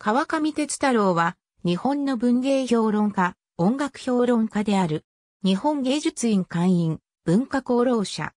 川上哲太郎は、日本の文芸評論家、音楽評論家である、日本芸術院会員、文化功労者、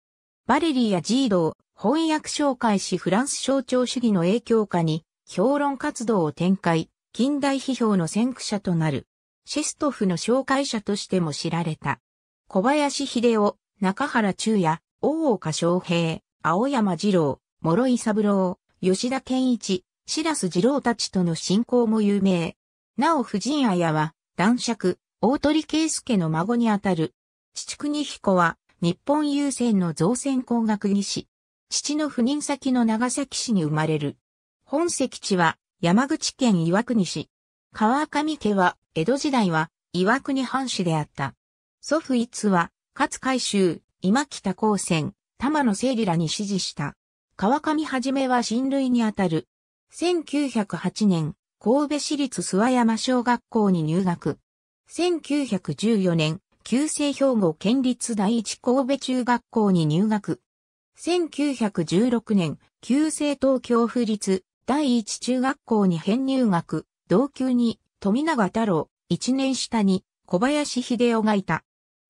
バレリーやジードを翻訳紹介しフランス象徴主義の影響下に、評論活動を展開、近代批評の先駆者となる、シェストフの紹介者としても知られた。小林秀夫、中原中也、大岡昌平、青山二郎、諸井三郎、吉田健一、白洲二郎たちとの親交も有名。なお藤井綾は、男爵、大鳥圭介の孫にあたる。父国彦は、日本郵船の造船工学技師。父の赴任先の長崎市に生まれる。本籍地は、山口県岩国市。川上家は、江戸時代は、岩国藩士であった。祖父一は、勝海舟、今北高専、玉野整理らに指示した。川上はじめは親類にあたる。1908年、神戸市立諏訪山小学校に入学。1914年、旧制兵庫県立第一神戸中学校に入学。1916年、旧制東京府立第一中学校に編入学、同級に富永太郎、一年下に小林秀夫がいた。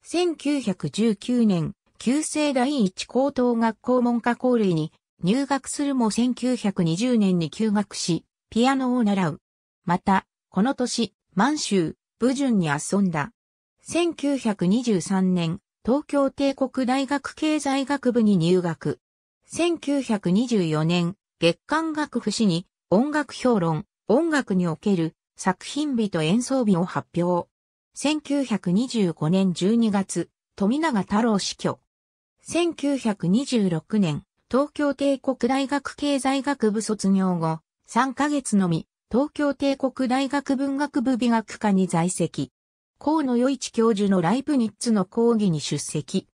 1919年、旧制第一高等学校文科校類に入学するも1920年に休学し、ピアノを習う。また、この年、満州、武順に遊んだ。1923年、東京帝国大学経済学部に入学。1924年、月刊学府誌に音楽評論、音楽における作品日と演奏日を発表。1925年12月、富永太郎死去。1926年、東京帝国大学経済学部卒業後、3ヶ月のみ、東京帝国大学文学部美学科に在籍。河野与一教授のライプニッツの講義に出席。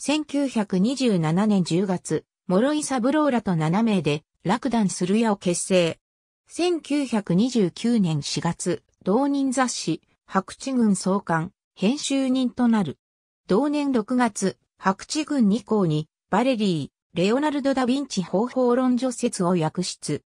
1927年10月、諸井三郎らと7名で、楽団する矢を結成。1929年4月、同人雑誌、白地軍創刊、編集人となる。同年6月、白地軍2校に、バレリー、レオナルド・ダ・ヴィンチ方法論序説を訳出。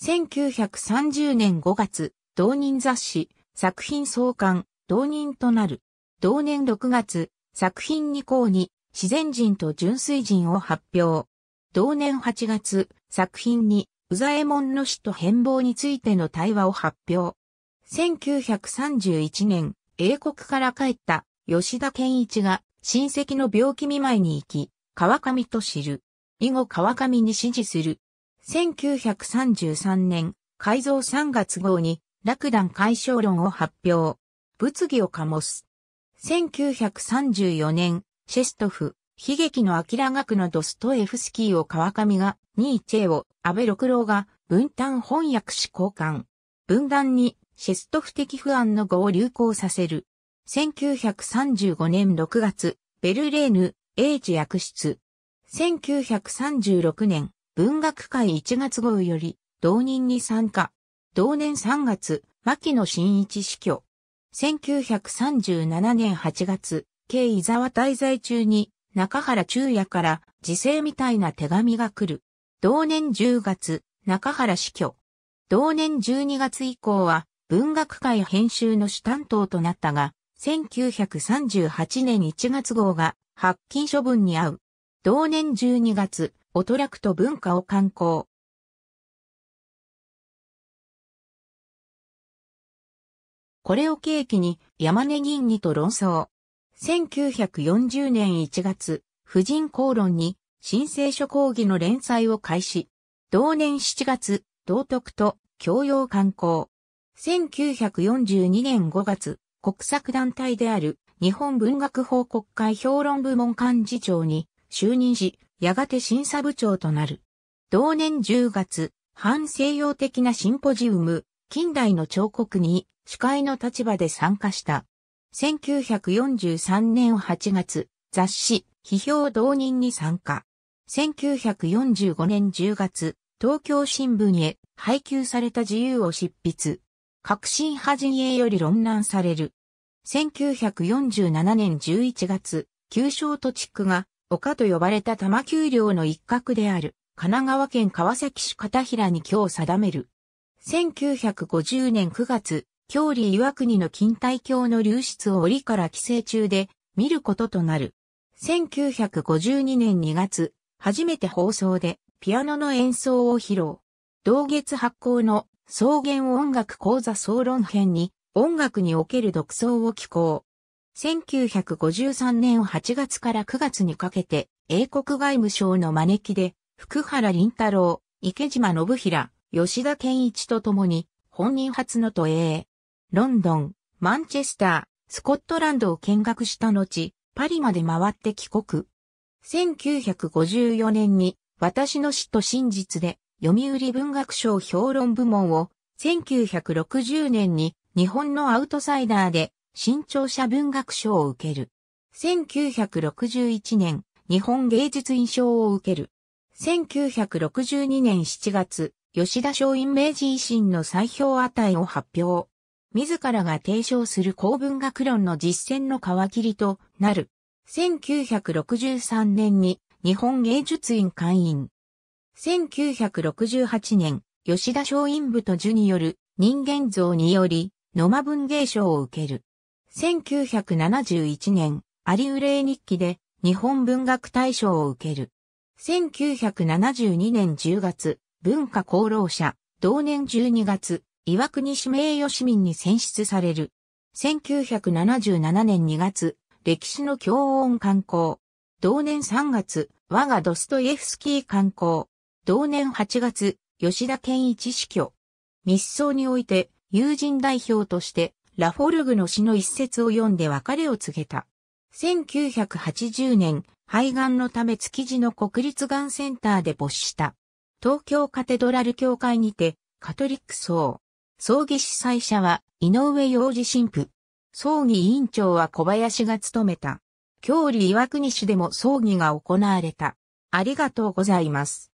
1930年5月、同人雑誌、作品創刊、同人となる。同年6月、作品2項に、自然人と純粋人を発表。同年8月、作品に、ウザエモンの死と変貌についての対話を発表。1931年、英国から帰った吉田健一が親戚の病気見舞いに行き、川上と知る。以後川上に支持する。1933年、改造3月号に、楽団解消論を発表。物議を醸す。1934年、シェストフ、悲劇の明学のドストエフスキーを川上が、ニーチェを、安倍六郎が、分担翻訳し交換。分断に、シェストフ的不安の語を流行させる。1935年6月、ベルレーヌ、英治役室。1936年、文学界1月号より、同人に参加。同年3月、牧野真一死去。1937年8月、慶伊沢滞在中に、中原中也から、辞世みたいな手紙が来る。同年10月、中原死去。同年12月以降は、文学界編集の主担当となったが、1938年1月号が、発禁処分に遭う。同年12月、オトラクト文化を刊行。これを契機に山根銀にと論争。1940年1月、婦人公論に申請書講義の連載を開始。同年7月、道徳と教養刊行。1942年5月、国策団体である日本文学報国会評論部門幹事長に就任し、やがて審査部長となる。同年10月、反西洋的なシンポジウム、近代の彫刻に司会の立場で参加した。1943年8月、雑誌、批評同人に参加。1945年10月、東京新聞へ配給された自由を執筆。革新派陣営より論難される。1947年11月、旧正都地区が丘と呼ばれた多摩丘陵の一角である、神奈川県川崎市片平に今日定める。1950年9月、郷里岩国の近代橋の流出を折から寄生中で見ることとなる。1952年2月、初めて放送でピアノの演奏を披露。同月発行の草原音楽講座総論編に音楽における独奏を寄稿。1953年8月から9月にかけて、英国外務省の招きで、福原林太郎、池島信平、吉田健一と共に、本人初の都営、ロンドン、マンチェスター、スコットランドを見学した後、パリまで回って帰国。1954年に、私の死と真実で、読売文学賞評論部門を、1960年に日本のアウトサイダーで新潮社文学賞を受ける。1961年、日本芸術院賞を受ける。1962年7月、吉田松陰明治維新の再評値を発表。自らが提唱する公文学論の実践の皮切りとなる。1963年に日本芸術院会員。1968年、吉田松陰部と樹による人間像により、野間文芸賞を受ける。1971年、アリウレイ日記で日本文学大賞を受ける。1972年10月、文化功労者、同年12月、岩国市名誉市民に選出される。1977年2月、歴史の教音観光。同年3月、我がドストイエフスキー観光。同年8月、吉田健一死去。密葬において、友人代表として、ラフォルグの詩の一節を読んで別れを告げた。1980年、肺がんのため築地の国立がんセンターで没した。東京カテドラル教会にて、カトリック葬。葬儀主催者は、井上洋治神父。葬儀委員長は小林が務めた。郷里岩国市でも葬儀が行われた。ありがとうございます。